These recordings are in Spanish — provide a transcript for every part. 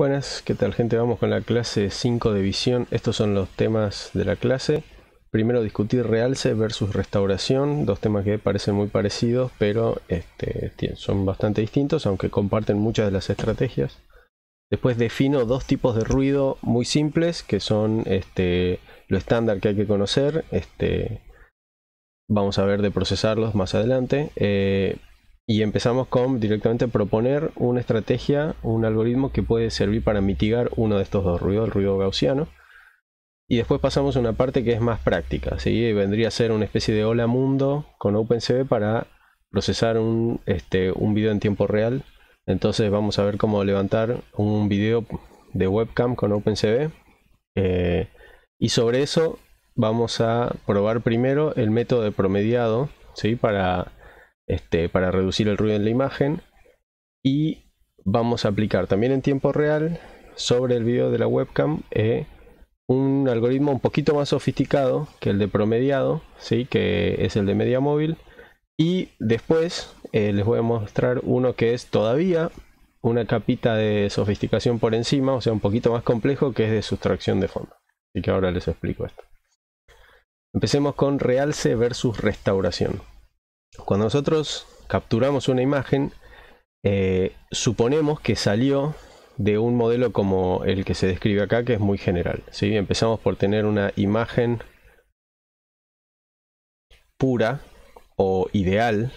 Buenas, ¿qué tal gente? Vamos con la clase 5 de visión. Estos son los temas de la clase. Primero discutir realce versus restauración, dos temas que parecen muy parecidos, pero este, son bastante distintos, aunque comparten muchas de las estrategias. Después defino dos tipos de ruido muy simples, que son este, lo estándar que hay que conocer. Este, vamos a ver de procesarlos más adelante. Eh, y empezamos con directamente proponer una estrategia, un algoritmo que puede servir para mitigar uno de estos dos ruidos, el ruido gaussiano. Y después pasamos a una parte que es más práctica, ¿sí? vendría a ser una especie de hola mundo con OpenCV para procesar un, este, un video en tiempo real. Entonces vamos a ver cómo levantar un video de webcam con OpenCV. Eh, y sobre eso vamos a probar primero el método de promediado ¿sí? para este, para reducir el ruido en la imagen. Y vamos a aplicar también en tiempo real sobre el video de la webcam eh, un algoritmo un poquito más sofisticado que el de promediado, ¿sí? que es el de media móvil. Y después eh, les voy a mostrar uno que es todavía una capita de sofisticación por encima, o sea, un poquito más complejo que es de sustracción de fondo. Así que ahora les explico esto. Empecemos con realce versus restauración. Cuando nosotros capturamos una imagen, eh, suponemos que salió de un modelo como el que se describe acá, que es muy general. ¿sí? Empezamos por tener una imagen pura o ideal.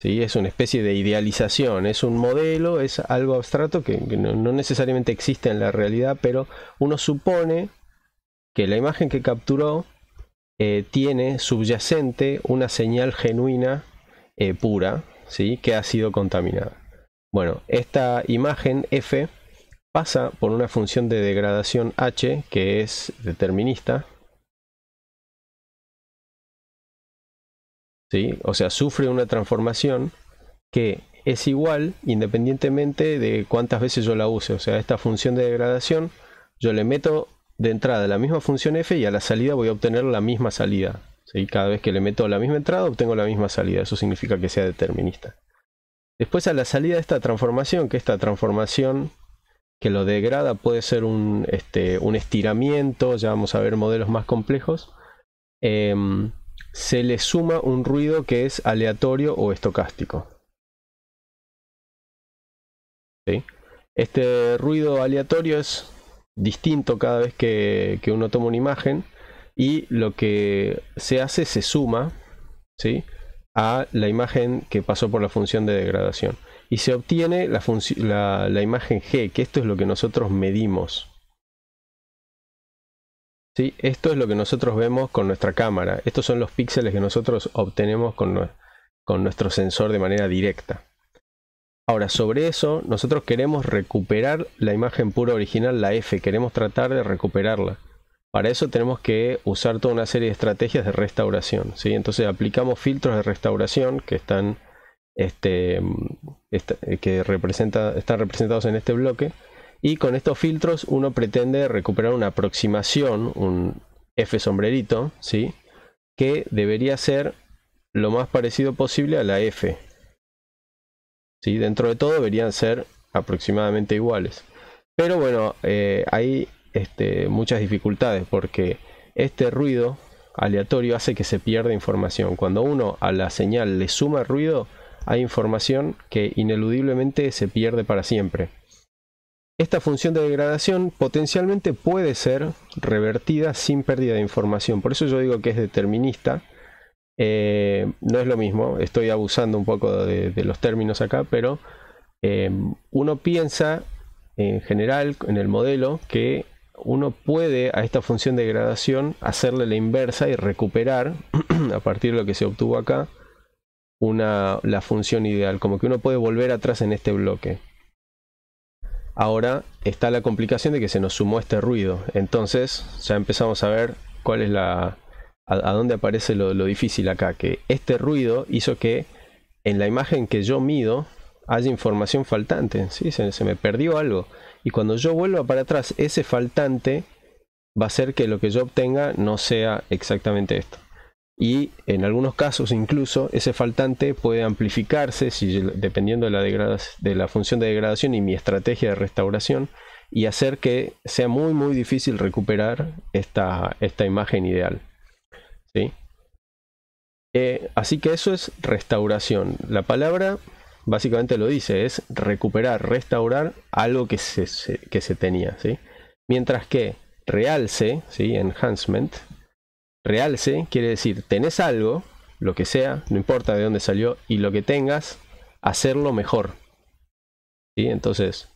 ¿sí? Es una especie de idealización, es un modelo, es algo abstracto que no necesariamente existe en la realidad, pero uno supone que la imagen que capturó eh, tiene subyacente una señal genuina eh, pura, ¿sí? que ha sido contaminada. Bueno, esta imagen F pasa por una función de degradación H que es determinista. ¿sí? O sea, sufre una transformación que es igual independientemente de cuántas veces yo la use. O sea, esta función de degradación yo le meto de entrada la misma función f y a la salida voy a obtener la misma salida. Cada vez que le meto la misma entrada obtengo la misma salida. Eso significa que sea determinista. Después a la salida de esta transformación, que esta transformación que lo degrada puede ser un, este, estiramiento, ya vamos a ver modelos más complejos, em, se le suma un ruido que es aleatorio o estocástico. Este ruido aleatorio es distinto cada vez que, uno toma una imagen y lo que se hace se suma a la imagen que pasó por la función de degradación y se obtiene la, imagen G, que esto es lo que nosotros medimos. Esto es lo que nosotros vemos con nuestra cámara. Estos son los píxeles que nosotros obtenemos con nuestro sensor de manera directa. Ahora, sobre eso, nosotros queremos recuperar la imagen pura original, la F, queremos tratar de recuperarla. Para eso tenemos que usar toda una serie de estrategias de restauración. ¿sí? Entonces aplicamos filtros de restauración que están, este, que representa, están representados en este bloque. Y con estos filtros uno pretende recuperar una aproximación, un F sombrerito, ¿sí? que debería ser lo más parecido posible a la F. Dentro de todo deberían ser aproximadamente iguales. Pero bueno, eh, hay este, muchas dificultades porque este ruido aleatorio hace que se pierda información. Cuando uno a la señal le suma ruido, hay información que ineludiblemente se pierde para siempre. Esta función de degradación potencialmente puede ser revertida sin pérdida de información. Por eso yo digo que es determinista, eh, no es lo mismo, estoy abusando un poco de, los términos acá, pero eh, uno piensa en general en el modelo que uno puede a esta función de gradación hacerle la inversa y recuperar a partir de lo que se obtuvo acá una, la función ideal, como que uno puede volver atrás en este bloque. Ahora está la complicación de que se nos sumó este ruido, entonces ya empezamos a ver cuál es la, a, dónde aparece lo, difícil acá, que este ruido hizo que en la imagen que yo mido haya información faltante, ¿sí? se, me perdió algo. Y cuando yo vuelva para atrás, ese faltante va a hacer que lo que yo obtenga no sea exactamente esto. Y en algunos casos incluso ese faltante puede amplificarse si, dependiendo de la, de la función de degradación y mi estrategia de restauración y hacer que sea muy muy difícil recuperar esta imagen ideal. ¿sí? Eh, así que eso es restauración. La palabra básicamente lo dice, es recuperar, restaurar algo que se, que se tenía. ¿sí? Mientras que realce, ¿sí? enhancement, realce quiere decir, tenés algo, lo que sea, no importa de dónde salió, y lo que tengas, hacerlo mejor. ¿sí? Entonces,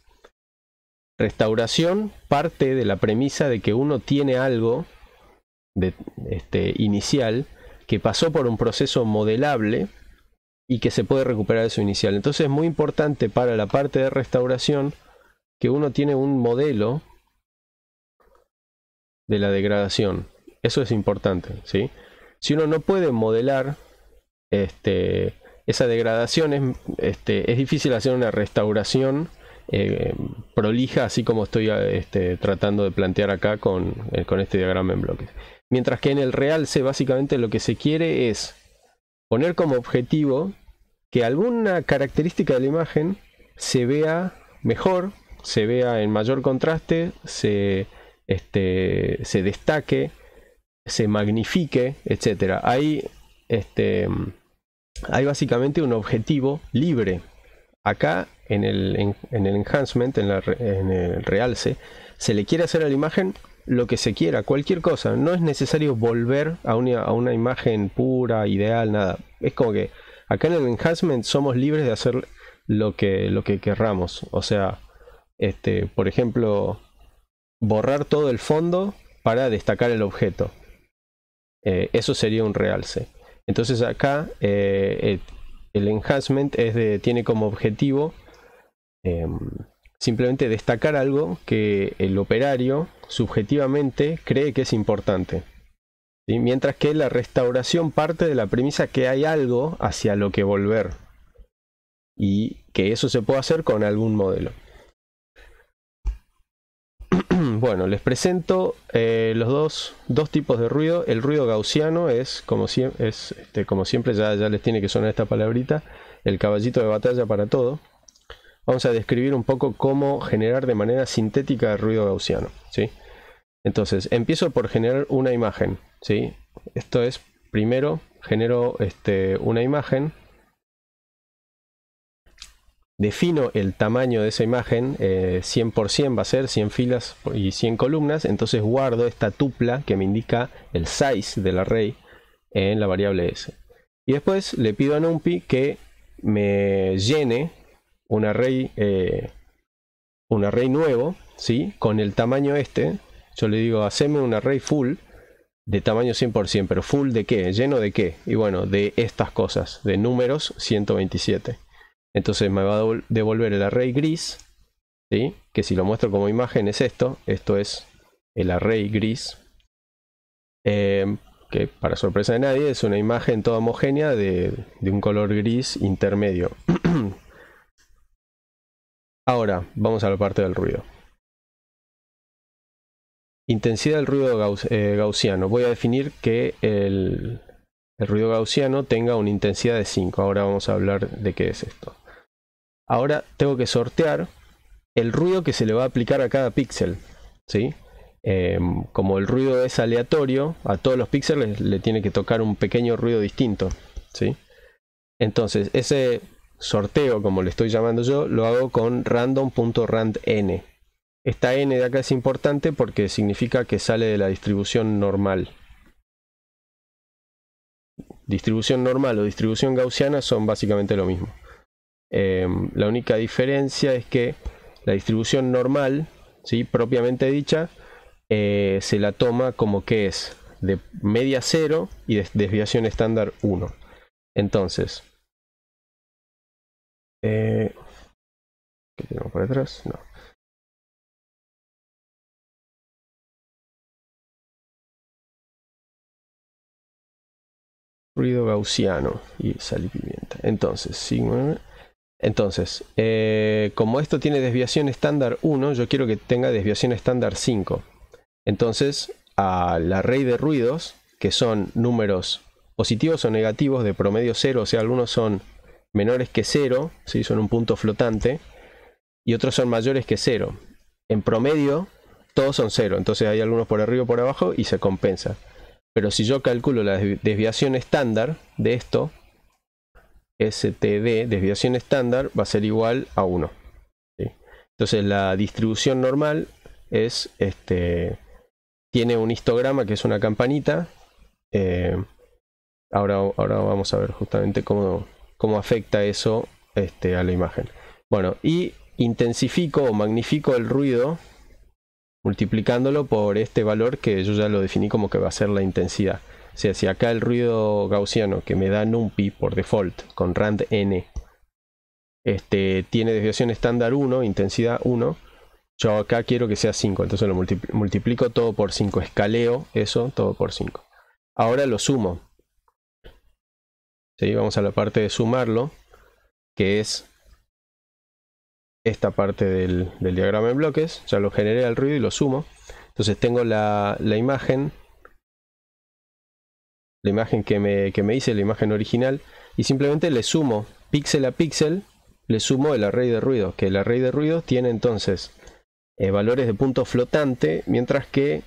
restauración parte de la premisa de que uno tiene algo este, inicial que pasó por un proceso modelable y que se puede recuperar de su inicial. Entonces es muy importante para la parte de restauración que uno tiene un modelo de la degradación. Eso es importante, ¿sí? Si uno no puede modelar este, esa degradación, es, este, es difícil hacer una restauración eh, prolija, así como estoy tratando de plantear acá con eh, este diagrama en bloques. Mientras que en el realce básicamente lo que se quiere es poner como objetivo que alguna característica de la imagen se vea mejor, se vea en mayor contraste, se, este, destaque, se magnifique, etc. Hay, este, hay básicamente un objetivo libre. Acá en el, enhancement, en, la, en el realce, se le quiere hacer a la imagen lo que se quiera, cualquier cosa. No es necesario volver a una, a una imagen pura, ideal, nada. Es como que acá en el enhancement somos libres de hacer lo que, lo que querramos. O sea, este, por ejemplo, borrar todo el fondo para destacar el objeto. Eh, eso sería un realce. Entonces acá eh, el enhancement es tiene como objetivo... Em, simplemente destacar algo que el operario subjetivamente cree que es importante. Mientras que la restauración parte de la premisa que hay algo hacia lo que volver y que eso se puede hacer con algún modelo. bueno, les presento eh, los dos, dos, tipos de ruido. El ruido gaussiano es, como, este, como siempre, ya les tiene que sonar esta palabrita, el caballito de batalla para todo vamos a describir un poco cómo generar de manera sintética el ruido gaussiano. ¿sí? Entonces, empiezo por generar una imagen. ¿sí? Esto es, primero genero este, una imagen, defino el tamaño de esa imagen, 100% eh, va a ser, 100 filas y 100 columnas, entonces guardo esta tupla que me indica el size del array en la variable s. Y después le pido a NumPy que me llene un array, eh, nuevo, ¿sí? Con el tamaño este, yo le digo, hazme un array full de tamaño 100%, pero full de qué, lleno de qué, y bueno, de estas cosas, de números 127. Entonces me va a devolver el array gris, ¿sí? que si lo muestro como imagen es esto, esto es el array gris, eh, que para sorpresa de nadie es una imagen toda homogénea de un color gris intermedio. Ahora, vamos a la parte del ruido. Intensidad del ruido eh, gaussiano. Voy a definir que el, ruido gaussiano tenga una intensidad de 5. Ahora vamos a hablar de qué es esto. Ahora tengo que sortear el ruido que se le va a aplicar a cada píxel. ¿sí? Em, como el ruido es aleatorio, a todos los píxeles le tiene que tocar un pequeño ruido distinto. ¿sí? Entonces, ese sorteo, como le estoy llamando yo, lo hago con random.randn. Esta n de acá es importante porque significa que sale de la distribución normal. Distribución normal o distribución gaussiana son básicamente lo mismo. Em, la única diferencia es que la distribución normal, ¿sí? propiamente dicha, eh, se la toma como que es de media 0 y de desviación estándar 1. Entonces, eh, por detrás? No. Ruido gaussiano y sal pimienta. Entonces, Entonces, eh, como esto tiene desviación estándar 1, yo quiero que tenga desviación estándar 5. Entonces, a la rey de ruidos, que son números positivos o negativos de promedio 0, o sea, algunos son menores que 0, son un punto flotante, y otros son mayores que 0. En promedio, todos son 0, entonces hay algunos por arriba o por abajo y se compensa. Pero si yo calculo la desviación estándar de esto, STD, desviación estándar, va a ser igual a 1. Entonces la distribución normal es, este, tiene un histograma que es una campanita. Eh, ahora, ahora vamos a ver justamente cómo, cómo afecta eso este, a la imagen. Bueno, y intensifico o magnifico el ruido multiplicándolo por este valor que yo ya lo definí como que va a ser la intensidad. O sea, si acá el ruido gaussiano que me da NumPy por default con rand n este, tiene desviación estándar 1, intensidad 1, yo acá quiero que sea 5, entonces lo multiplico todo por 5, escaleo eso todo por 5. Ahora lo sumo, Vamos a la parte de sumarlo, que es esta parte del, diagrama en bloques. Ya lo generé al ruido y lo sumo. Entonces tengo la, imagen, la imagen que me, hice, la imagen original, y simplemente le sumo píxel a píxel, le sumo el array de ruido. que el array de ruido tiene entonces eh, valores de punto flotante, mientras que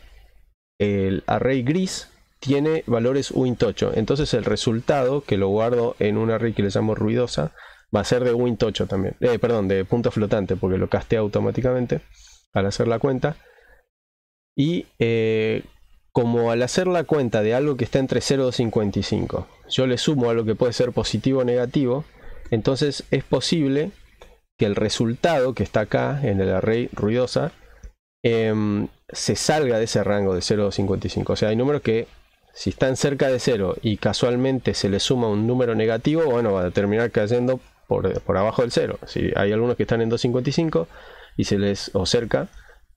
el array gris tiene valores uint 8 Entonces el resultado, que lo guardo en un array que le llamo ruidosa, va a ser de uint 8 también. Eh, perdón, de punto flotante, porque lo castea automáticamente al hacer la cuenta. Y eh, como al hacer la cuenta de algo que está entre 0 y 55, yo le sumo algo que puede ser positivo o negativo, entonces es posible que el resultado que está acá en el array ruidosa em, se salga de ese rango de 0 a 55. O sea, hay números que si están cerca de cero y casualmente se le suma un número negativo, bueno, va a terminar cayendo por, por abajo del 0. Si hay algunos que están en 255 y se les, o cerca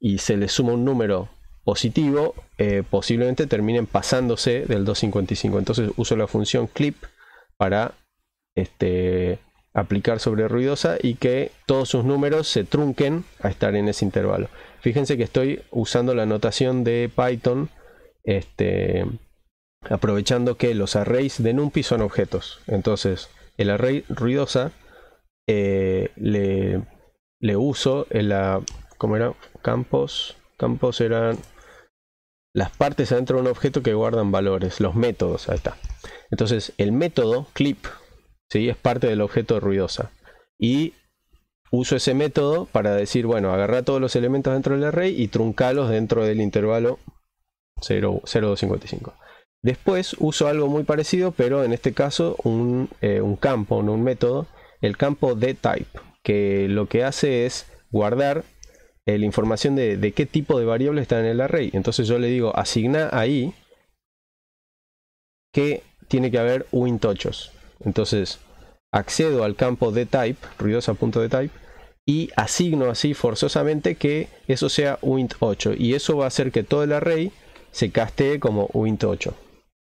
y se les suma un número positivo, eh, posiblemente terminen pasándose del 255. Entonces uso la función clip para este, aplicar sobre ruidosa y que todos sus números se trunquen a estar en ese intervalo. Fíjense que estoy usando la notación de Python. Este, aprovechando que los arrays de NumPy son objetos. Entonces, el array ruidosa eh, le, le, uso en la... ¿Cómo era? Campos. Campos eran las partes adentro de un objeto que guardan valores, los métodos, ahí está. Entonces, el método clip ¿sí? es parte del objeto ruidosa. Y uso ese método para decir, bueno, agarra todos los elementos dentro del array y truncalos dentro del intervalo 0, 0.255. Después uso algo muy parecido, pero en este caso un, eh, campo, no un método, el campo de type, que lo que hace es guardar eh, la información de, qué tipo de variable está en el array. Entonces yo le digo asigna ahí que tiene que haber uint8s. Entonces accedo al campo de type, de type, y asigno así forzosamente que eso sea uint 8 y eso va a hacer que todo el array se castee como uint 8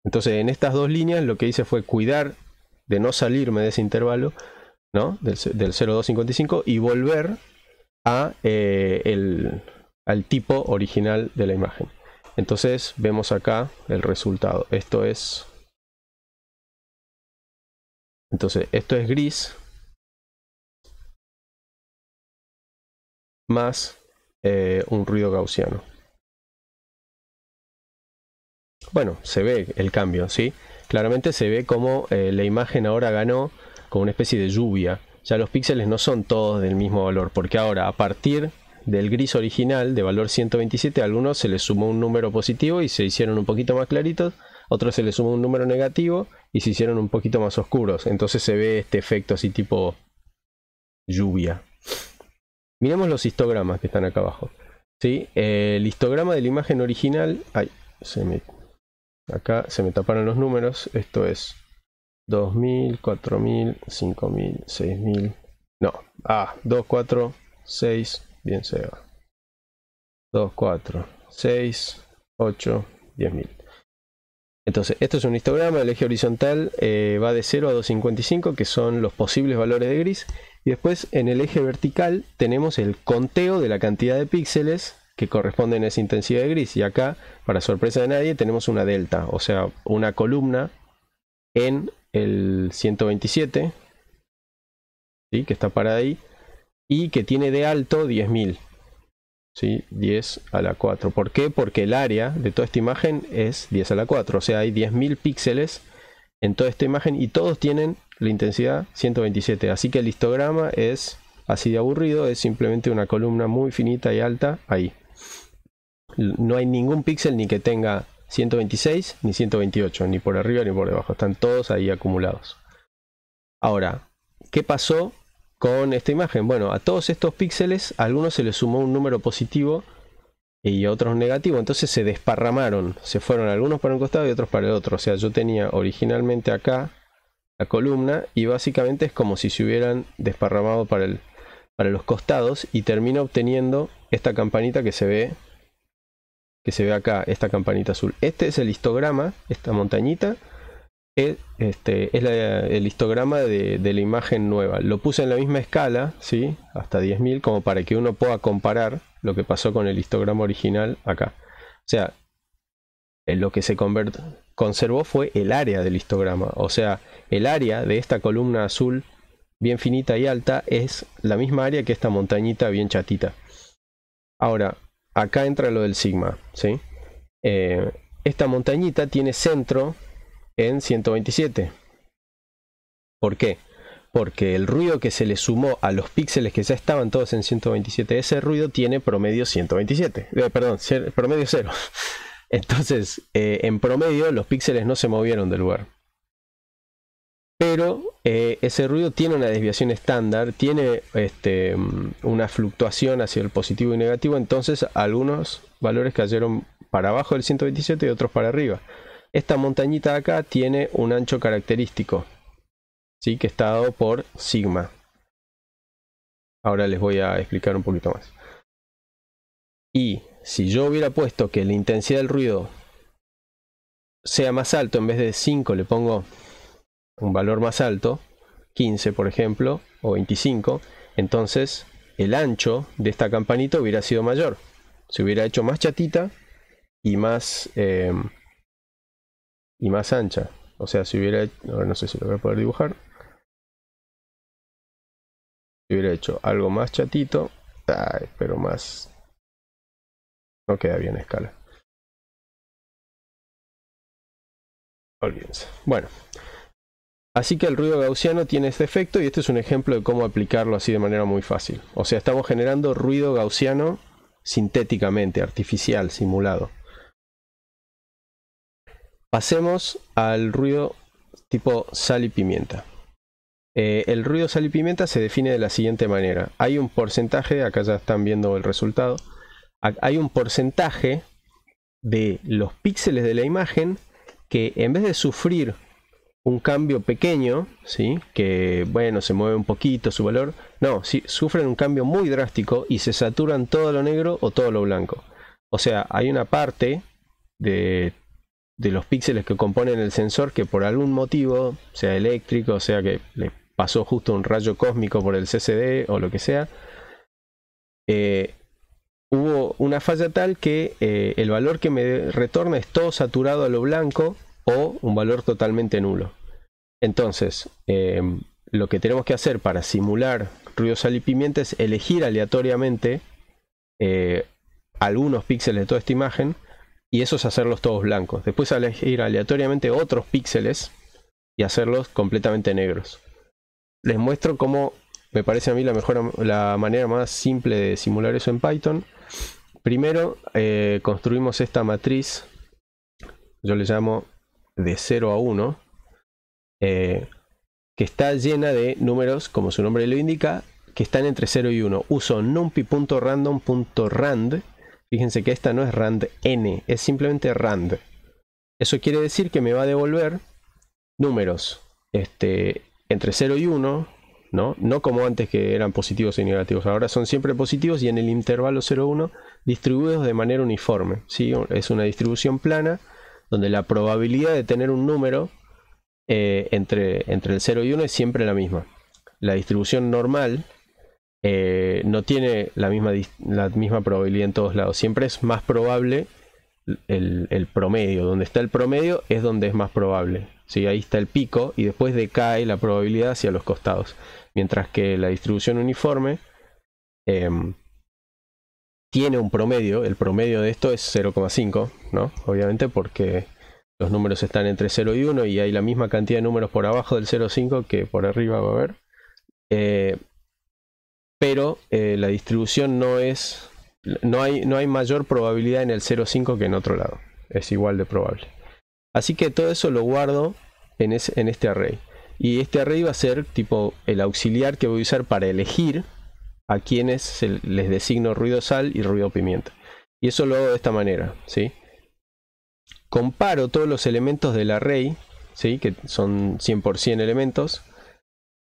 entonces, en estas dos líneas lo que hice fue cuidar de no salirme de ese intervalo, Del, 0,255 y volver a, eh, al tipo original de la imagen. Entonces vemos acá el resultado. Esto es... Entonces, esto es gris más eh, un ruido gaussiano bueno, se ve el cambio, ¿sí? Claramente se ve como eh, la imagen ahora ganó con una especie de lluvia. Ya los píxeles no son todos del mismo valor, porque ahora a partir del gris original de valor 127 a algunos se les sumó un número positivo y se hicieron un poquito más claritos, otros se les sumó un número negativo y se hicieron un poquito más oscuros. Entonces se ve este efecto así tipo lluvia. Miremos los histogramas que están acá abajo. ¿Sí? El histograma de la imagen original... Ay, se me Acá se me taparon los números. Esto es 2000, 4000, 5000, 6000. No. Ah, 2, 4, 6. Bien se va. 2, 4, 6, 8, 10000. Entonces, esto es un histograma, el eje horizontal eh, va de 0 a 255, que son los posibles valores de gris. Y después en el eje vertical tenemos el conteo de la cantidad de píxeles que corresponden a esa intensidad de gris. Y acá, para sorpresa de nadie, tenemos una delta, o sea, una columna en el 127, ¿sí? que está para ahí, y que tiene de alto 10.000. ¿sí? 10 a la 4. ¿Por qué? Porque el área de toda esta imagen es 10 a la 4, o sea, hay 10.000 píxeles en toda esta imagen y todos tienen la intensidad 127. Así que el histograma es así de aburrido, es simplemente una columna muy finita y alta ahí no hay ningún píxel ni que tenga 126 ni 128, ni por arriba ni por debajo, están todos ahí acumulados. Ahora, ¿qué pasó con esta imagen? Bueno, a todos estos píxeles, a algunos se les sumó un número positivo y a otros negativo, entonces se desparramaron, se fueron algunos para un costado y otros para el otro. O sea, yo tenía originalmente acá la columna y básicamente es como si se hubieran desparramado para, el, para los costados y termino obteniendo esta campanita que se ve se ve acá, esta campanita azul. Este es el histograma, esta montañita, es, este, es el histograma de, la imagen nueva. Lo puse en la misma escala, si hasta 10.000, como para que uno pueda comparar lo que pasó con el histograma original acá. O sea, lo que se conservó fue el área del histograma. O sea, el área de esta columna azul bien finita y alta es la misma área que esta montañita bien chatita. Ahora, acá entra lo del sigma, ¿sí? Eh, esta montañita tiene centro en 127. ¿Por qué? Porque el ruido que se le sumó a los píxeles que ya estaban todos en 127, ese ruido tiene promedio 127. Eh, perdón, promedio cero. Entonces, eh, en promedio, los píxeles no se movieron del lugar pero eh, ese ruido tiene una desviación estándar, tiene este, mm, una fluctuación hacia el positivo y negativo, entonces algunos valores cayeron para abajo del 127 y otros para arriba. Esta montañita de acá tiene un ancho característico, ¿sí? que está dado por sigma. Ahora les voy a explicar un poquito más. Y si yo hubiera puesto que la intensidad del ruido sea más alto, en vez de 5 le pongo un valor más alto, 15 por ejemplo, o 25, entonces el ancho de esta campanita hubiera sido mayor. Se hubiera hecho más chatita y más, eh, y más ancha. O sea, si hubiera, hecho, no sé si lo voy a poder dibujar. Si hubiera hecho algo más chatito, pero más, no queda bien escala. Olvídense. Bueno, Así que el ruido gaussiano tiene este efecto y este es un ejemplo de cómo aplicarlo así de manera muy fácil. O sea, estamos generando ruido gaussiano sintéticamente, artificial, simulado. Pasemos al ruido tipo sal y pimienta. Eh, el ruido sal y pimienta se define de la siguiente manera. Hay un porcentaje, acá ya están viendo el resultado, hay un porcentaje de los píxeles de la imagen que en vez de sufrir un cambio pequeño, ¿sí? que bueno, se mueve un poquito su valor. No, si sufren un cambio muy drástico y se saturan todo lo negro o todo lo blanco. O sea, hay una parte de, los píxeles que componen el sensor que por algún motivo, sea eléctrico, sea que le pasó justo un rayo cósmico por el CCD o lo que sea, eh, hubo una falla tal que eh, el valor que me retorna es todo saturado a lo blanco o un valor totalmente nulo. Entonces, eh, lo que tenemos que hacer para simular ruido sal y pimienta es elegir aleatoriamente eh, algunos píxeles de toda esta imagen y esos hacerlos todos blancos. Después elegir aleatoriamente otros píxeles y hacerlos completamente negros. Les muestro cómo me parece a mí la mejor la manera más simple de simular eso en Python. Primero eh, construimos esta matriz. Yo le llamo de 0 a 1, eh, que está llena de números, como su nombre lo indica, que están entre 0 y 1. Uso numpy.random.rand. Fíjense que esta no es rand n, es simplemente rand. Eso quiere decir que me va a devolver números este, entre 0 y 1, ¿no? No como antes que eran positivos y negativos. Ahora son siempre positivos y en el intervalo 0-1 distribuidos de manera uniforme. ¿sí? Es una distribución plana donde la probabilidad de tener un número eh, entre, entre el 0 y 1 es siempre la misma. La distribución normal eh, no tiene la misma, la misma probabilidad en todos lados. Siempre es más probable el, promedio. Donde está el promedio es donde es más probable. ¿sí? Ahí está el pico y después decae la probabilidad hacia los costados. Mientras que la distribución uniforme em, tiene un promedio, el promedio de esto es 0,5, ¿no? Obviamente porque los números están entre 0 y 1 y hay la misma cantidad de números por abajo del 0,5 que por arriba va a haber. Eh, pero eh, la distribución no es, no hay, no hay mayor probabilidad en el 0,5 que en otro lado. Es igual de probable. Así que todo eso lo guardo en, en este array. Y este array va a ser tipo el auxiliar que voy a usar para elegir a quienes les designo ruido sal y ruido pimienta. Y eso lo hago de esta manera, ¿sí? Comparo todos los elementos del array, ¿sí? Que son 100% elementos,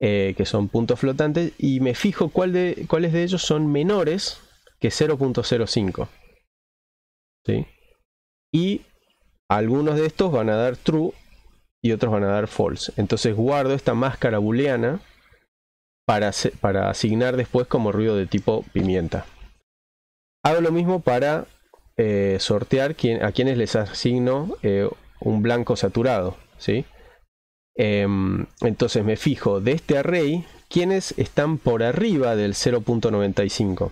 eh, que son puntos flotantes, y me fijo cuál de, cuáles de ellos son menores que 0.05, ¿sí? Y algunos de estos van a dar true y otros van a dar false. Entonces guardo esta máscara booleana para, asignar después como ruido de tipo pimienta. Hago lo mismo para eh, sortear a quienes les asigno eh, un blanco saturado. ¿sí? Em, entonces me fijo de este array quienes están por arriba del 0.95.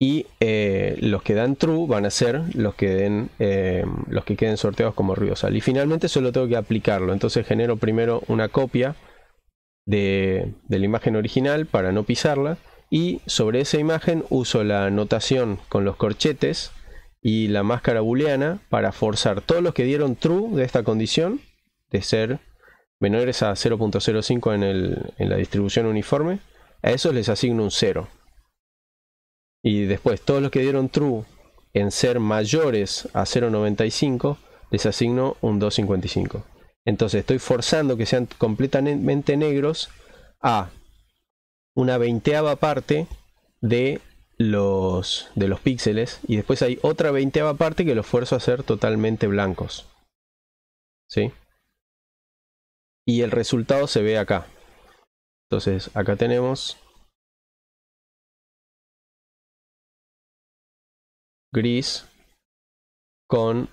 Y eh, los que dan true van a ser los que, em, los que queden sorteados como ruido sal. Y finalmente solo tengo que aplicarlo. Entonces genero primero una copia de, la imagen original para no pisarla y sobre esa imagen uso la notación con los corchetes y la máscara booleana para forzar todos los que dieron true de esta condición de ser menores a 0.05 en, en la distribución uniforme, a esos les asigno un 0. Y después todos los que dieron true en ser mayores a 0.95 les asigno un 255. Entonces estoy forzando que sean completamente negros a una veinteava parte de los, de los píxeles y después hay otra veinteava parte que los fuerzo a ser totalmente blancos. ¿Sí? Y el resultado se ve acá. Entonces acá tenemos gris con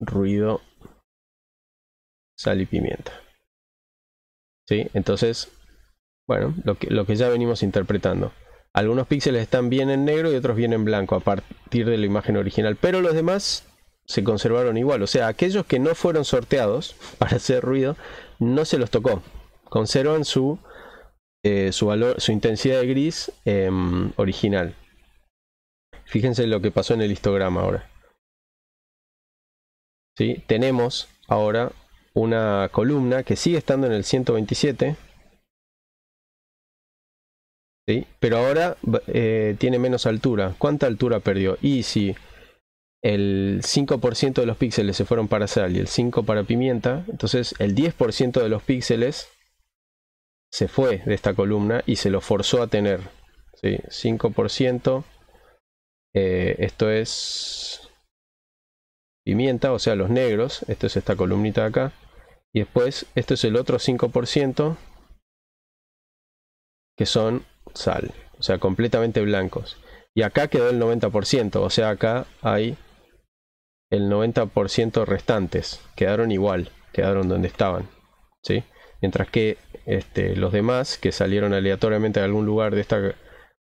ruido sal y pimienta. ¿Sí? Entonces, bueno, lo que, lo que ya venimos interpretando. Algunos píxeles están bien en negro y otros bien en blanco a partir de la imagen original, pero los demás se conservaron igual. O sea, aquellos que no fueron sorteados para hacer ruido, no se los tocó. Conservan su, eh, su valor, su intensidad de gris em, original. Fíjense lo que pasó en el histograma ahora. ¿Sí? Tenemos ahora una columna que sigue estando en el 127. Pero ahora eh, tiene menos altura. ¿Cuánta altura perdió? Y si el 5% de los píxeles se fueron para sal y el 5% para pimienta, entonces el 10% de los píxeles se fue de esta columna y se lo forzó a tener. 5%, eh, esto es pimienta, o sea, los negros, esto es esta columnita de acá. Y después, esto es el otro 5%, que son sal, o sea, completamente blancos. Y acá quedó el 90%, o sea, acá hay el 90% restantes, quedaron igual, quedaron donde estaban, ¿sí? Mientras que este, los demás que salieron aleatoriamente de algún lugar de esta,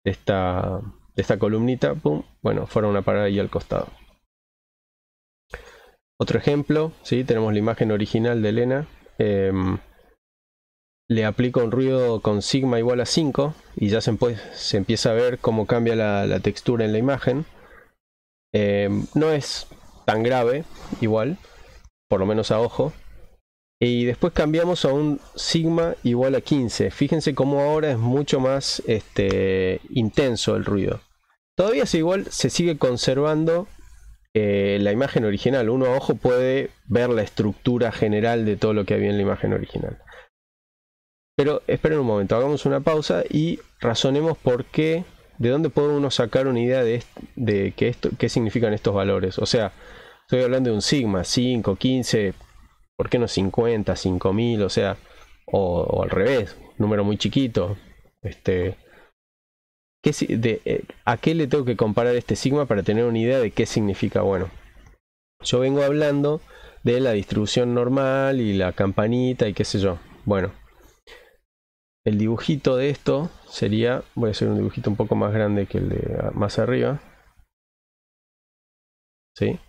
esta, esta columnita, bueno, fueron a parar ahí al costado. Otro ejemplo, ¿sí? tenemos la imagen original de Elena. Em, le aplico un ruido con sigma igual a 5 y ya se, empieza a ver cómo cambia la, textura en la imagen. Em, no es tan grave, igual, por lo menos a ojo. Y después cambiamos a un sigma igual a 15. Fíjense cómo ahora es mucho más este, intenso el ruido. Todavía es igual se sigue conservando eh, la imagen original. Uno a ojo puede ver la estructura general de todo lo que había en la imagen original. Pero esperen un momento, hagamos una pausa y razonemos por qué, de dónde puede uno sacar una idea de, que esto, qué significan estos valores. O sea, estoy hablando de un sigma, 5, 15, ¿por qué no 50, 5000? O sea, o, al revés, número muy chiquito. Este, eh, ¿A qué le tengo que comparar este sigma para tener una idea de qué significa? Bueno, yo vengo hablando de la distribución normal y la campanita y qué sé yo. Bueno, el dibujito de esto sería, voy a hacer un dibujito un poco más grande que el de ah, más arriba. ¿Sí?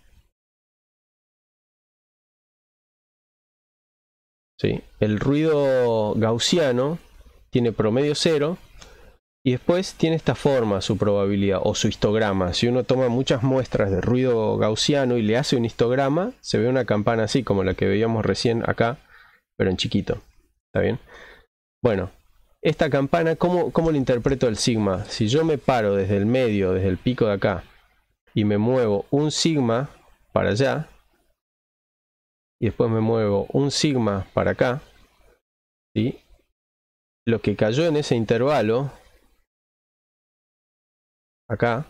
¿Sí? El ruido gaussiano tiene promedio cero y después tiene esta forma su probabilidad o su histograma. Si uno toma muchas muestras de ruido gaussiano y le hace un histograma, se ve una campana así como la que veíamos recién acá, pero en chiquito. ¿Está bien? Bueno, esta campana, ¿cómo, cómo le interpreto el sigma? Si yo me paro desde el medio, desde el pico de acá, y me muevo un sigma para allá, y después me muevo un sigma para acá, ¿sí? lo que cayó en ese intervalo acá,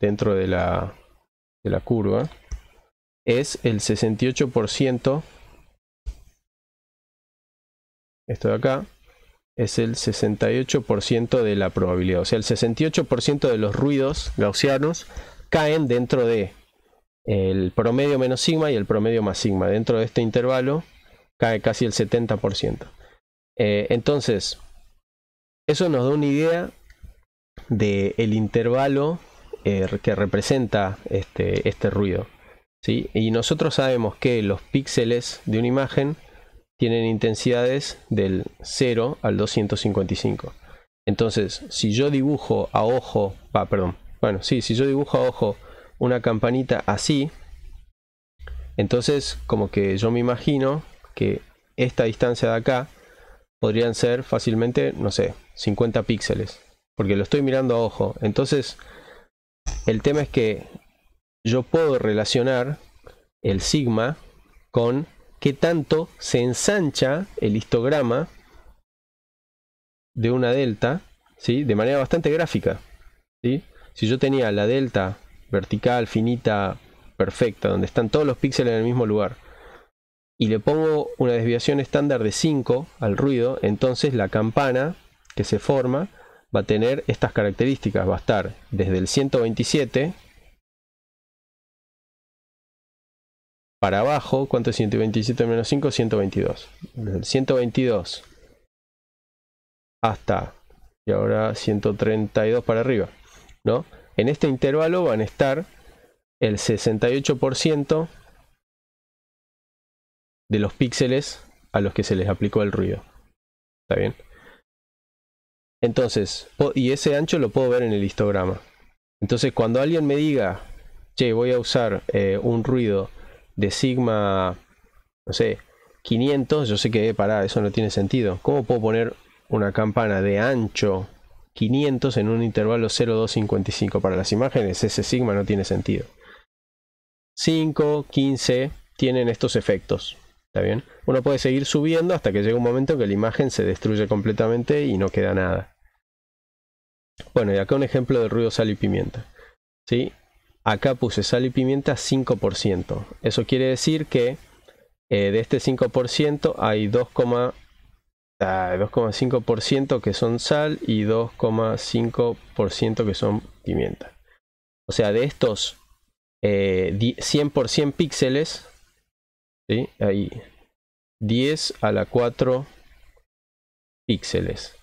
dentro de la, de la curva, es el 68%, esto de acá, es el 68% de la probabilidad. O sea, el 68% de los ruidos gaussianos caen dentro de el promedio menos sigma y el promedio más sigma. Dentro de este intervalo cae casi el 70%. Eh, entonces, eso nos da una idea de el intervalo eh, que representa este, este ruido. Y nosotros sabemos que los píxeles de una imagen tienen intensidades del 0 al 255. Entonces, si yo dibujo a ojo, ah, perdón, bueno, si yo dibujo a ojo una campanita así, entonces como que yo me imagino que esta distancia de acá podrían ser fácilmente, no sé, 50 píxeles porque lo estoy mirando a ojo. Entonces, el tema es que yo puedo relacionar el sigma con qué tanto se ensancha el histograma de una delta, ¿sí? de manera bastante gráfica. Si yo tenía la delta vertical, finita, perfecta, donde están todos los píxeles en el mismo lugar, y le pongo una desviación estándar de 5 al ruido, entonces la campana que se forma va a tener estas características. Va a estar desde el 127 para abajo. ¿Cuánto es 127 menos 5? 122. Desde el 122 hasta, y ahora 132 para arriba. ¿no? En este intervalo van a estar el 68% de los píxeles a los que se les aplicó el ruido. ¿Está bien? Entonces, y ese ancho lo puedo ver en el histograma. Entonces, cuando alguien me diga, che, voy a usar eh, un ruido de sigma, no sé, 500, yo sé que, eh, para eso no tiene sentido. ¿Cómo puedo poner una campana de ancho 500 en un intervalo 0,255? Para las imágenes, ese sigma no tiene sentido. 5, 15 tienen estos efectos. ¿Está bien? Uno puede seguir subiendo hasta que llega un momento que la imagen se destruye completamente y no queda nada. Bueno, y acá un ejemplo de ruido sal y pimienta. ¿Sí? Acá puse sal y pimienta 5%. Eso quiere decir que eh, de este 5% hay 2,5% ah, que son sal y 2,5% que son pimienta. O sea, de estos 100% eh, píxeles, Ahí. 10 a la 4 píxeles.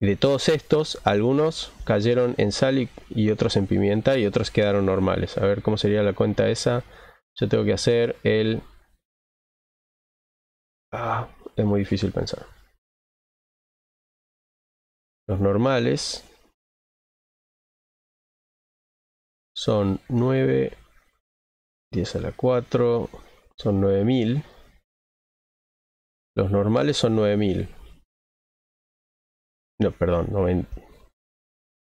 Y de todos estos, algunos cayeron en sal y, otros en pimienta y otros quedaron normales. A ver cómo sería la cuenta esa. Yo tengo que hacer el... Ah, es muy difícil pensar. Los normales son 9, 10 a la 4, son 9000. Los normales son 9000. No, perdón, mil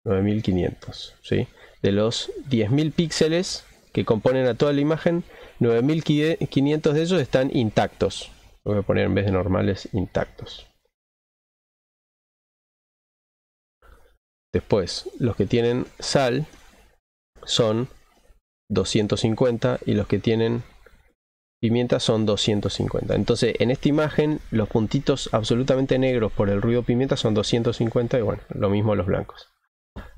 9500, ¿sí? De los 10.000 píxeles que componen a toda la imagen, 9500 de ellos están intactos. Lo voy a poner en vez de normales, intactos. Después, los que tienen sal son 250 y los que tienen pimienta son 250. Entonces, en esta imagen, los puntitos absolutamente negros por el ruido pimienta son 250 y bueno, lo mismo los blancos.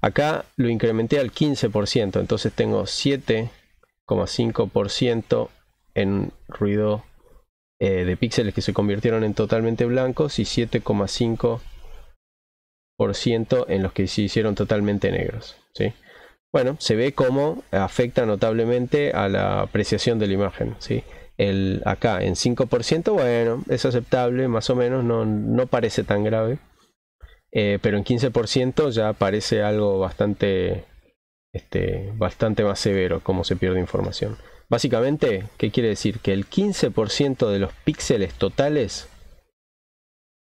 Acá lo incrementé al 15%, entonces tengo 7,5% en ruido eh, de píxeles que se convirtieron en totalmente blancos y 7,5% en los que se hicieron totalmente negros. ¿sí? Bueno, se ve cómo afecta notablemente a la apreciación de la imagen. ¿sí? acá en 5%, bueno, es aceptable, más o menos, no, parece tan grave. Eh, pero en 15% ya parece algo bastante, este, bastante más severo, cómo se pierde información. Básicamente, ¿qué quiere decir? Que el 15% de los píxeles totales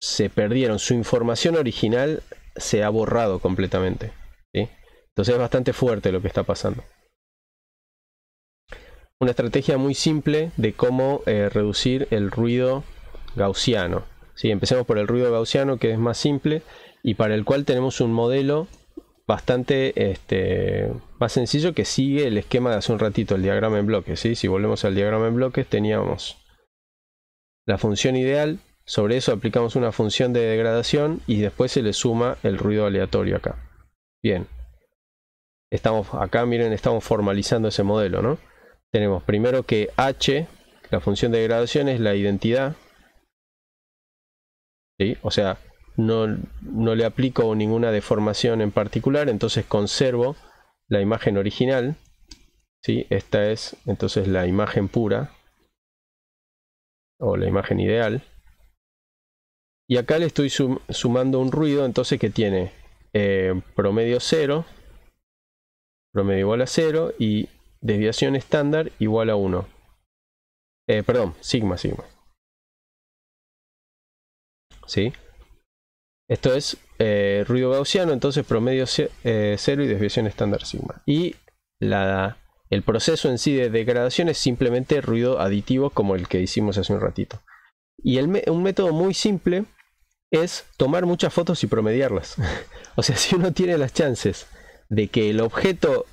se perdieron, su información original se ha borrado completamente. Entonces es bastante fuerte lo que está pasando una estrategia muy simple de cómo eh, reducir el ruido gaussiano. ¿sí? Empecemos por el ruido gaussiano que es más simple y para el cual tenemos un modelo bastante este, más sencillo que sigue el esquema de hace un ratito, el diagrama en bloques. Si volvemos al diagrama en bloques teníamos la función ideal, sobre eso aplicamos una función de degradación y después se le suma el ruido aleatorio acá. Bien. Estamos acá, miren, estamos formalizando ese modelo, ¿no? tenemos primero que h, la función de degradación, es la identidad. O sea, no, le aplico ninguna deformación en particular, entonces conservo la imagen original. ¿sí? Esta es entonces la imagen pura o la imagen ideal. Y acá le estoy sumando un ruido, entonces que tiene eh, promedio 0, promedio igual a 0 y Desviación estándar igual a 1. Eh, perdón, sigma, sigma. ¿Sí? Esto es eh, ruido gaussiano, entonces promedio eh, cero y desviación estándar sigma. Y el proceso en sí de degradación es simplemente ruido aditivo como el que hicimos hace un ratito. Y un método muy simple es tomar muchas fotos y promediarlas. o sea, si uno tiene las chances de que el objeto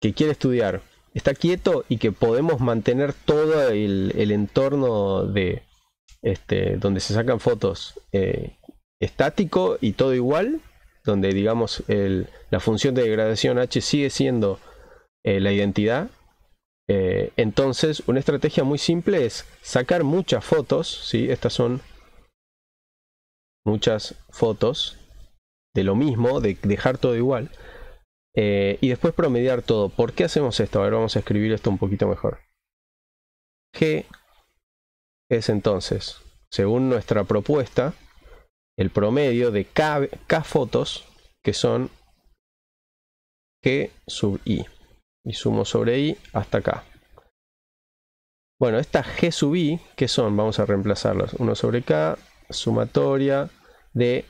que quiere estudiar está quieto y que podemos mantener todo el, entorno de este, donde se sacan fotos eh, estático y todo igual, donde digamos la función de degradación H sigue siendo eh, la identidad. Eh, entonces, una estrategia muy simple es sacar muchas fotos, si estas son muchas fotos de lo mismo, de dejar todo igual. Eh, y después promediar todo. ¿Por qué hacemos esto? A vamos a escribir esto un poquito mejor. G es entonces, según nuestra propuesta, el promedio de K, fotos que son G sub I. Y sumo sobre I hasta K. Bueno, estas G sub I, ¿qué son? Vamos a reemplazarlas. 1 sobre K, sumatoria de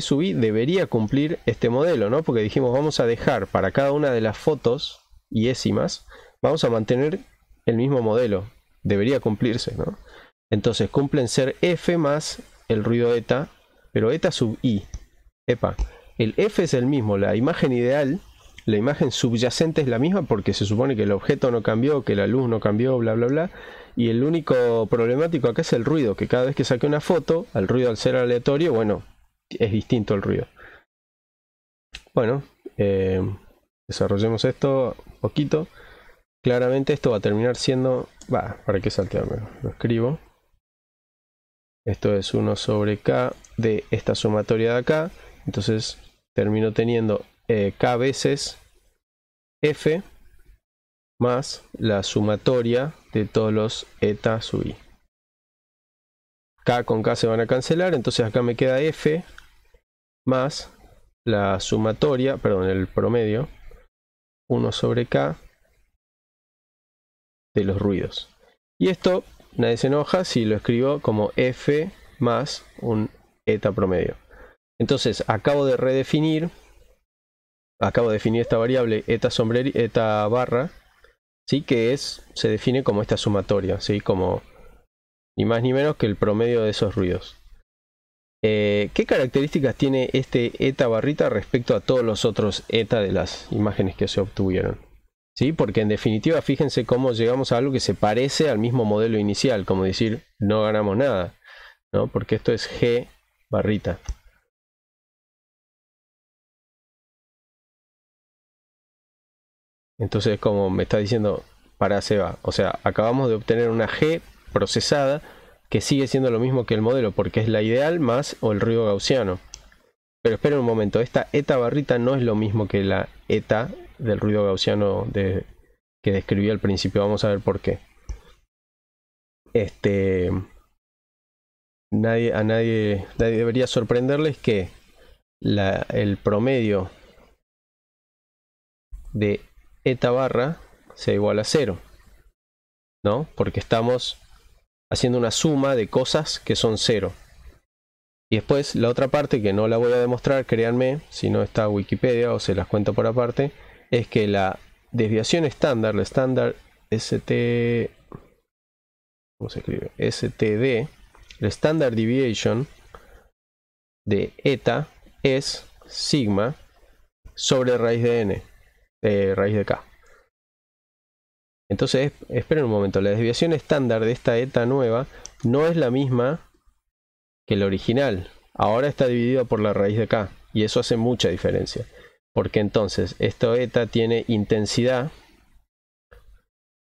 sub i debería cumplir este modelo, ¿no? Porque dijimos, vamos a dejar para cada una de las fotos y más vamos a mantener el mismo modelo. Debería cumplirse, ¿no? Entonces cumplen ser F más el ruido eta, pero eta sub i. Epa, el F es el mismo, la imagen ideal, la imagen subyacente es la misma porque se supone que el objeto no cambió, que la luz no cambió, bla, bla, bla. Y el único problemático acá es el ruido, que cada vez que saque una foto, al ruido al ser aleatorio, bueno, es distinto el ruido. Bueno, eh, desarrollemos esto un poquito. Claramente esto va a terminar siendo... Va, para que saltearme, lo escribo. Esto es 1 sobre k de esta sumatoria de acá. Entonces termino teniendo eh, k veces f más la sumatoria de todos los eta sub i. K con K se van a cancelar, entonces acá me queda F más la sumatoria, perdón, el promedio 1 sobre k de los ruidos. Y esto nadie se enoja si lo escribo como f más un eta promedio. Entonces acabo de redefinir, acabo de definir esta variable eta, sombrero, eta barra, ¿sí? que es, se define como esta sumatoria, ¿sí? como ni más ni menos que el promedio de esos ruidos. Eh, ¿Qué características tiene este ETA barrita respecto a todos los otros ETA de las imágenes que se obtuvieron? ¿Sí? Porque en definitiva, fíjense cómo llegamos a algo que se parece al mismo modelo inicial, como decir, no ganamos nada, ¿no? Porque esto es G barrita. Entonces, como me está diciendo para va o sea, acabamos de obtener una G procesada que sigue siendo lo mismo que el modelo, porque es la ideal más o el ruido gaussiano. Pero esperen un momento, esta eta barrita no es lo mismo que la eta del ruido gaussiano de, que describí al principio. Vamos a ver por qué. Este, nadie, a nadie, nadie debería sorprenderles que el promedio de eta barra sea igual a cero. ¿No? Porque estamos haciendo una suma de cosas que son cero. Y después la otra parte que no la voy a demostrar, créanme, si no está Wikipedia o se las cuento por aparte, es que la desviación estándar, la estándar ST... ¿Cómo se escribe? STD, la estándar deviation de eta es sigma sobre raíz de n, raíz de k. Entonces, esperen un momento, la desviación estándar de esta eta nueva no es la misma que la original. Ahora está dividida por la raíz de k y eso hace mucha diferencia. Porque entonces, esta eta tiene intensidad,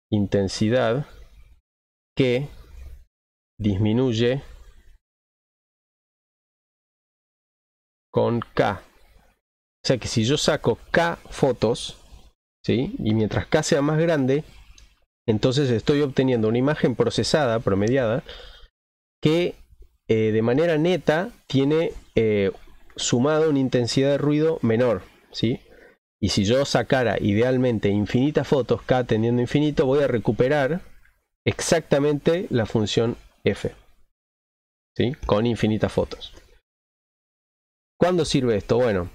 intensidad que disminuye con k. O sea que si yo saco k fotos, ¿sí? y mientras k sea más grande, entonces estoy obteniendo una imagen procesada, promediada, que eh, de manera neta tiene eh, sumado una intensidad de ruido menor, ¿sí? Y si yo sacara idealmente infinitas fotos, k teniendo infinito, voy a recuperar exactamente la función f, ¿sí? Con infinitas fotos. ¿Cuándo sirve esto? Bueno,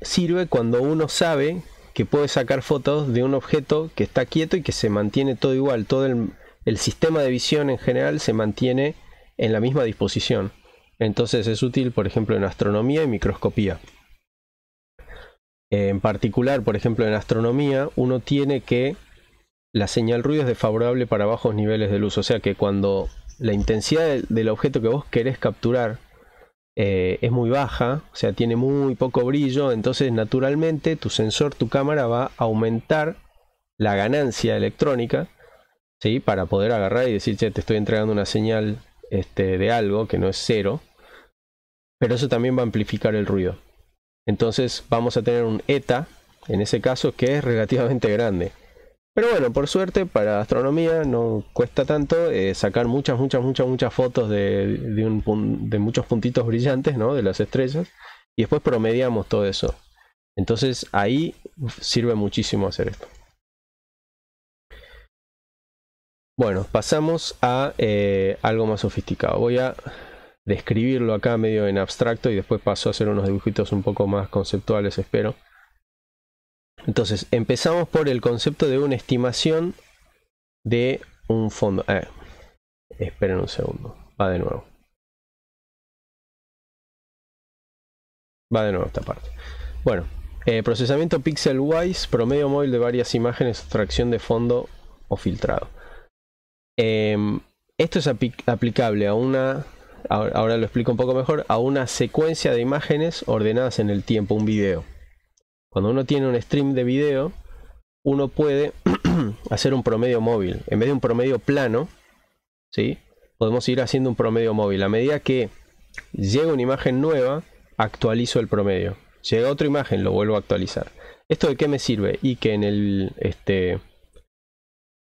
sirve cuando uno sabe que puede sacar fotos de un objeto que está quieto y que se mantiene todo igual, todo el, el sistema de visión en general se mantiene en la misma disposición. Entonces es útil, por ejemplo, en astronomía y microscopía. En particular, por ejemplo, en astronomía, uno tiene que la señal ruido es desfavorable para bajos niveles de luz, o sea que cuando la intensidad del objeto que vos querés capturar eh, es muy baja, o sea, tiene muy poco brillo, entonces naturalmente tu sensor, tu cámara va a aumentar la ganancia electrónica, ¿sí? Para poder agarrar y decir, che, te estoy entregando una señal este, de algo que no es cero, pero eso también va a amplificar el ruido. Entonces vamos a tener un eta, en ese caso, que es relativamente grande. Pero bueno, por suerte para astronomía no cuesta tanto eh, sacar muchas, muchas, muchas, muchas fotos de, muchos puntitos brillantes, ¿no? De las estrellas. Y después promediamos todo eso. Entonces ahí sirve muchísimo hacer esto. Bueno, pasamos a eh, algo más sofisticado. Voy a describirlo acá medio en abstracto y después paso a hacer unos dibujitos un poco más conceptuales, espero. Entonces, empezamos por el concepto de una estimación de un fondo. esperen un segundo. Va de nuevo. Va de nuevo esta parte. Bueno, eh, procesamiento pixel wise, promedio móvil de varias imágenes, extracción de fondo o filtrado. Em, esto es aplicable a una, ahora, ahora lo explico un poco mejor, a una secuencia de imágenes ordenadas en el tiempo, un video. Cuando uno tiene un stream de video, uno puede hacer un promedio móvil. En vez de un promedio plano, ¿sí? podemos ir haciendo un promedio móvil. A medida que llega una imagen nueva, actualizo el promedio. Llega otra imagen, lo vuelvo a actualizar. ¿Esto de qué me sirve? Y que en el, este,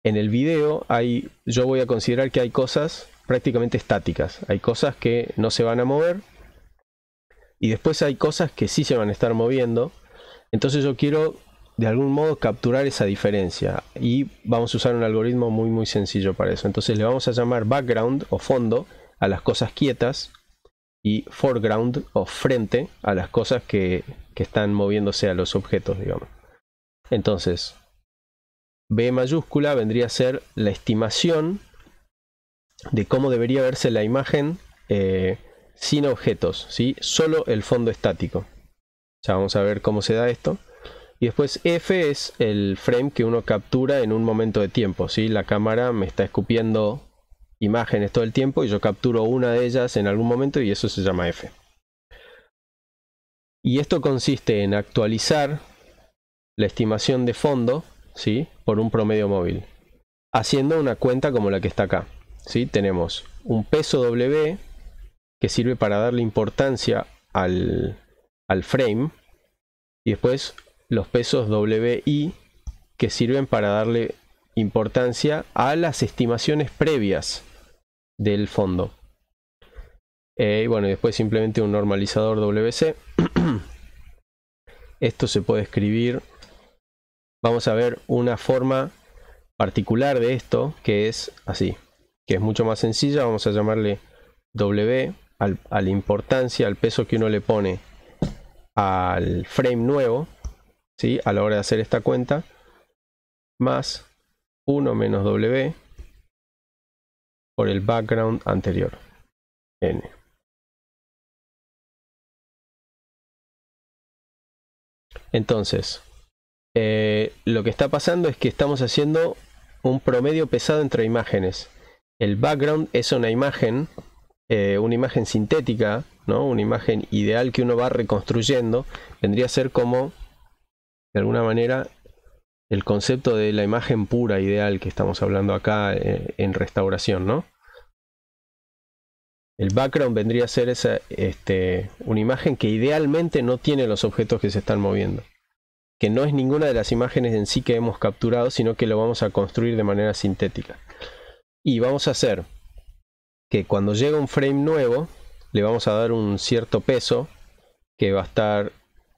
en el video hay, yo voy a considerar que hay cosas prácticamente estáticas. Hay cosas que no se van a mover. Y después hay cosas que sí se van a estar moviendo entonces yo quiero de algún modo capturar esa diferencia y vamos a usar un algoritmo muy muy sencillo para eso. Entonces le vamos a llamar background o fondo a las cosas quietas y foreground o frente a las cosas que, están moviéndose a los objetos, digamos. Entonces, B mayúscula vendría a ser la estimación de cómo debería verse la imagen eh, sin objetos, ¿sí? solo el fondo estático vamos a ver cómo se da esto. Y después F es el frame que uno captura en un momento de tiempo. La cámara me está escupiendo imágenes todo el tiempo y yo capturo una de ellas en algún momento y eso se llama F. Y esto consiste en actualizar la estimación de fondo ¿sí? por un promedio móvil, haciendo una cuenta como la que está acá. ¿sí? Tenemos un peso W que sirve para darle importancia al, al frame. Y después los pesos WI que sirven para darle importancia a las estimaciones previas del fondo. Eh, y bueno, después simplemente un normalizador WC. Esto se puede escribir. Vamos a ver una forma particular de esto que es así, que es mucho más sencilla. Vamos a llamarle W al, a la importancia, al peso que uno le pone al frame nuevo, ¿sí? a la hora de hacer esta cuenta, más 1 menos W por el background anterior, N. Entonces, eh, lo que está pasando es que estamos haciendo un promedio pesado entre imágenes. El background es una imagen eh, una imagen sintética, ¿no? una imagen ideal que uno va reconstruyendo, vendría a ser como, de alguna manera, el concepto de la imagen pura ideal que estamos hablando acá eh, en restauración, ¿no? El background vendría a ser esa, este, una imagen que idealmente no tiene los objetos que se están moviendo. Que no es ninguna de las imágenes en sí que hemos capturado, sino que lo vamos a construir de manera sintética. Y vamos a hacer que cuando llega un frame nuevo le vamos a dar un cierto peso que va a estar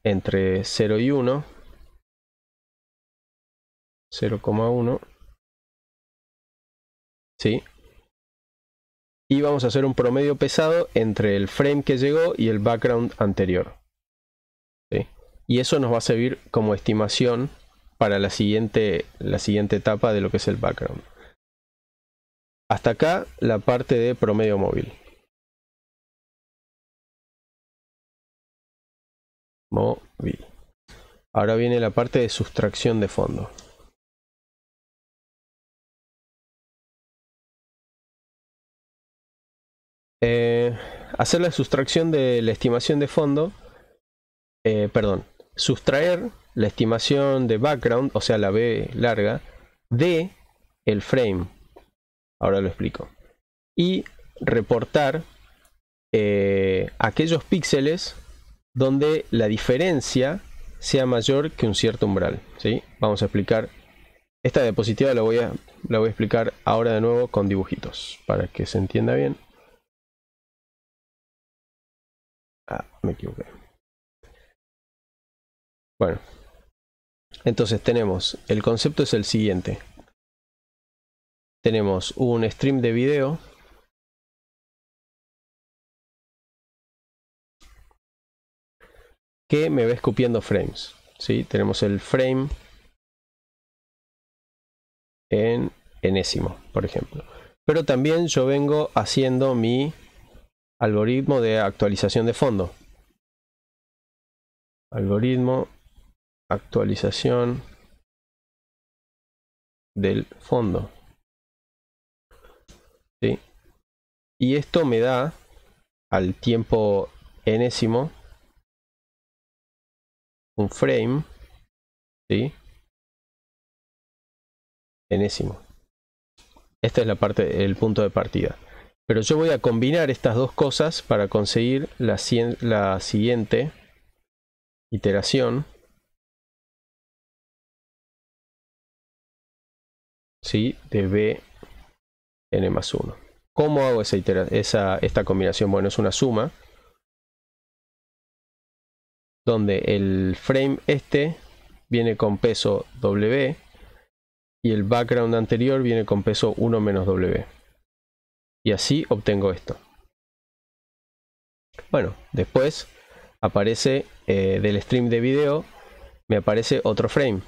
entre 0 y 1 0,1 y vamos a hacer un promedio pesado entre el frame que llegó y el background anterior y eso nos va a servir como estimación para la siguiente, la siguiente etapa de lo que es el background hasta acá la parte de promedio móvil. Móvil. Ahora viene la parte de sustracción de fondo. Eh, hacer la sustracción de la estimación de fondo, eh, perdón, sustraer la estimación de background, o sea la B larga, de el frame ahora lo explico. Y reportar eh, aquellos píxeles donde la diferencia sea mayor que un cierto umbral. ¿sí? Vamos a explicar. Esta diapositiva la voy, a, la voy a explicar ahora de nuevo con dibujitos para que se entienda bien. Ah, me equivoqué. Bueno, entonces tenemos, el concepto es el siguiente tenemos un stream de video. Que me va escupiendo frames. ¿sí? Tenemos el frame en enésimo, por ejemplo. Pero también yo vengo haciendo mi algoritmo de actualización de fondo. Algoritmo, actualización del fondo. ¿sí? Y esto me da al tiempo enésimo un frame, ¿sí? Enésimo. Esta es la parte, el punto de partida. Pero yo voy a combinar estas dos cosas para conseguir la, siguiente iteración. ¿Sí? De B n más 1. ¿Cómo hago esta combinación? Bueno, es una suma donde el frame este viene con peso W y el background anterior viene con peso 1 menos W. Y así obtengo esto. Bueno, después aparece eh, del stream de video, me aparece otro frame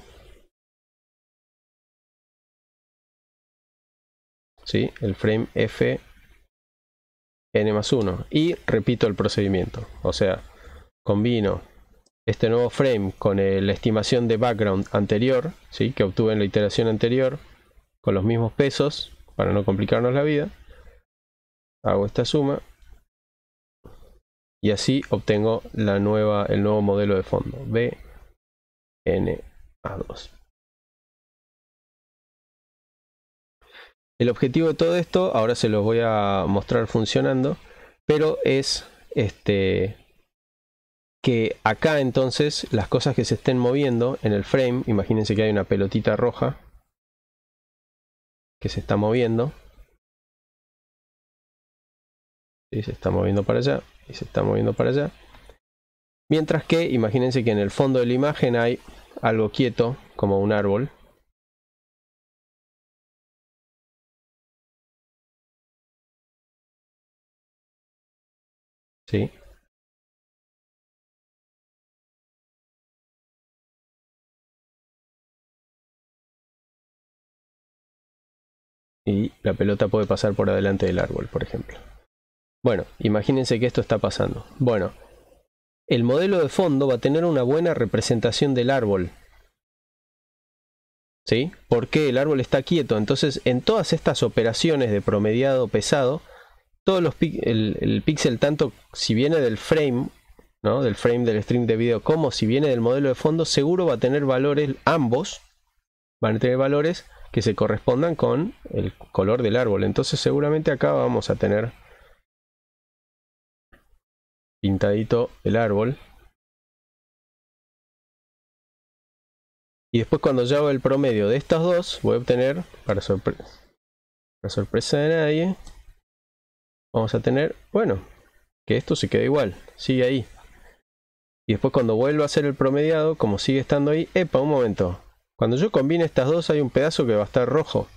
el frame f n más 1 y repito el procedimiento. O sea, combino este nuevo frame con la estimación de background anterior, ¿sí? que obtuve en la iteración anterior, con los mismos pesos, para no complicarnos la vida. Hago esta suma y así obtengo el nuevo modelo de fondo, B, N, A2. El objetivo de todo esto, ahora se los voy a mostrar funcionando, pero es este que acá entonces las cosas que se estén moviendo en el frame, imagínense que hay una pelotita roja que se está moviendo. Y se está moviendo para allá y se está moviendo para allá. Mientras que imagínense que en el fondo de la imagen hay algo quieto como un árbol Y la pelota puede pasar por adelante del árbol, por ejemplo. Bueno, imagínense que esto está pasando. Bueno, el modelo de fondo va a tener una buena representación del árbol. ¿Sí? Porque el árbol está quieto. Entonces, en todas estas operaciones de promediado pesado, todos los el, pixel tanto si viene del frame ¿no? del frame del stream de video como si viene del modelo de fondo seguro va a tener valores ambos van a tener valores que se correspondan con el color del árbol entonces seguramente acá vamos a tener pintadito el árbol y después cuando yo hago el promedio de estas dos voy a obtener para para sorpresa de nadie Vamos a tener, bueno, que esto se quede igual, sigue ahí. Y después cuando vuelva a hacer el promediado, como sigue estando ahí, epa, un momento. Cuando yo combine estas dos hay un pedazo que va a estar rojo.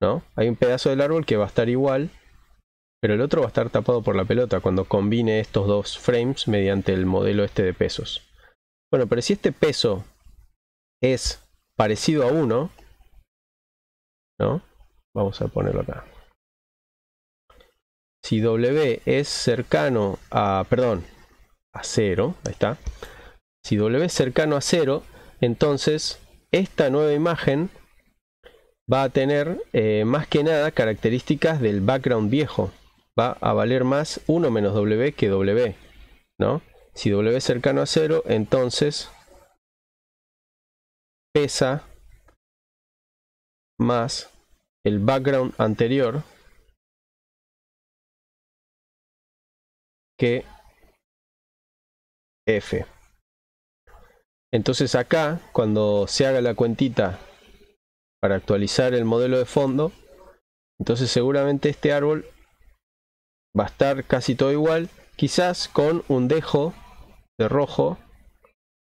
¿No? Hay un pedazo del árbol que va a estar igual, pero el otro va a estar tapado por la pelota cuando combine estos dos frames mediante el modelo este de pesos. Bueno, pero si este peso es parecido a uno ¿no? Vamos a ponerlo acá si W es cercano a, perdón, a 0, ahí está, si W es cercano a 0, entonces esta nueva imagen va a tener eh, más que nada características del background viejo. Va a valer más 1 menos W que W, ¿no? Si W es cercano a 0, entonces pesa más el background anterior que F. Entonces acá, cuando se haga la cuentita para actualizar el modelo de fondo, entonces seguramente este árbol va a estar casi todo igual, quizás con un dejo de rojo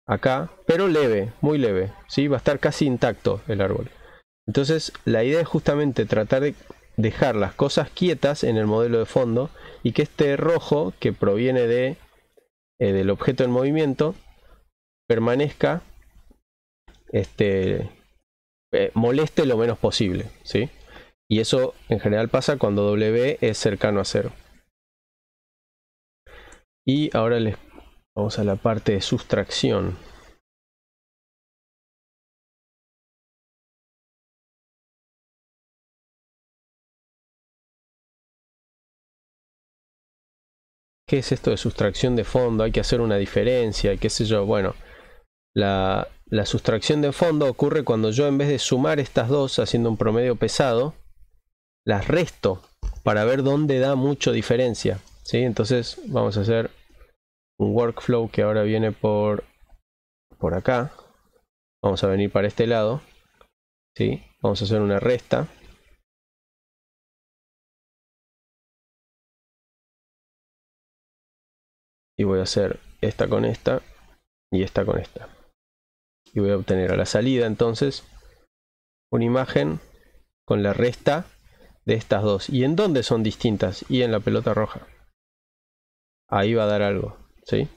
acá, pero leve, muy leve, ¿sí? va a estar casi intacto el árbol. Entonces la idea es justamente tratar de dejar las cosas quietas en el modelo de fondo y que este rojo que proviene de, eh, del objeto en movimiento permanezca este, eh, moleste lo menos posible. ¿sí? Y eso en general pasa cuando W es cercano a cero. Y ahora les vamos a la parte de sustracción. ¿Qué es esto de sustracción de fondo? Hay que hacer una diferencia, qué sé yo. Bueno, la, sustracción de fondo ocurre cuando yo en vez de sumar estas dos haciendo un promedio pesado, las resto para ver dónde da mucho diferencia. ¿sí? Entonces vamos a hacer un workflow que ahora viene por, por acá. Vamos a venir para este lado. ¿sí? Vamos a hacer una resta. y voy a hacer esta con esta y esta con esta y voy a obtener a la salida entonces una imagen con la resta de estas dos y en dónde son distintas y en la pelota roja ahí va a dar algo ¿sí?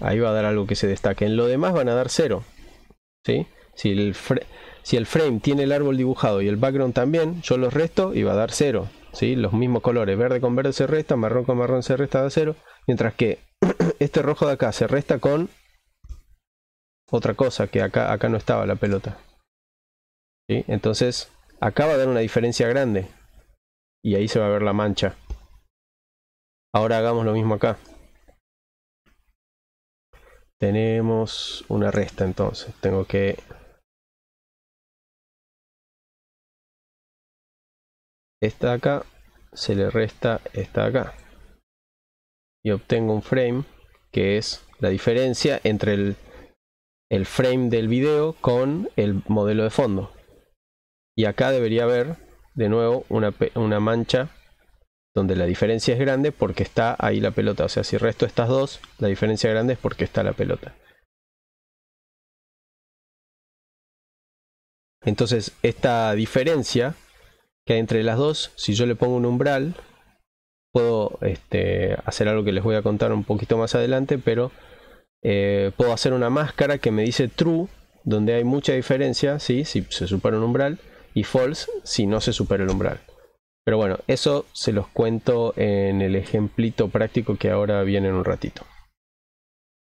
ahí va a dar algo que se destaque en lo demás van a dar cero ¿sí? si, el si el frame tiene el árbol dibujado y el background también yo los resto y va a dar cero ¿sí? los mismos colores, verde con verde se resta, marrón con marrón se resta de cero, mientras que este rojo de acá se resta con otra cosa que acá, acá no estaba la pelota. ¿sí? Entonces acá va a dar una diferencia grande y ahí se va a ver la mancha. Ahora hagamos lo mismo acá. Tenemos una resta entonces, tengo que esta acá, se le resta esta acá. Y obtengo un frame, que es la diferencia entre el, frame del video con el modelo de fondo. Y acá debería haber, de nuevo, una, una mancha donde la diferencia es grande porque está ahí la pelota. O sea, si resto estas dos, la diferencia grande es porque está la pelota. Entonces, esta diferencia que entre las dos, si yo le pongo un umbral, puedo este, hacer algo que les voy a contar un poquito más adelante, pero eh, puedo hacer una máscara que me dice true, donde hay mucha diferencia, si se supera un umbral, y false, si no se supera el umbral. Pero bueno, eso se los cuento en el ejemplito práctico que ahora viene en un ratito.